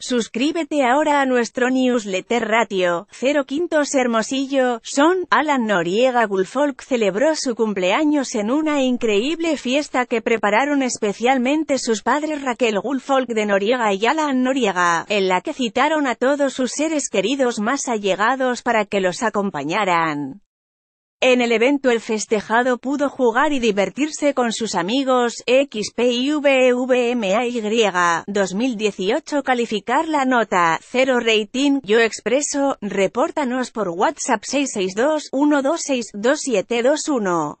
Suscríbete ahora a nuestro newsletter Ratio, 0 Quintos Hermosillo, son, Alan Noriega Gulfolk celebró su cumpleaños en una increíble fiesta que prepararon especialmente sus padres Raquel Gulfolk de Noriega y Alan Noriega, en la que citaron a todos sus seres queridos más allegados para que los acompañaran. En el evento el festejado pudo jugar y divertirse con sus amigos, XPIVVMAY, 2018 calificar la nota, 0 rating, yo expreso, repórtanos por WhatsApp 662 126 2721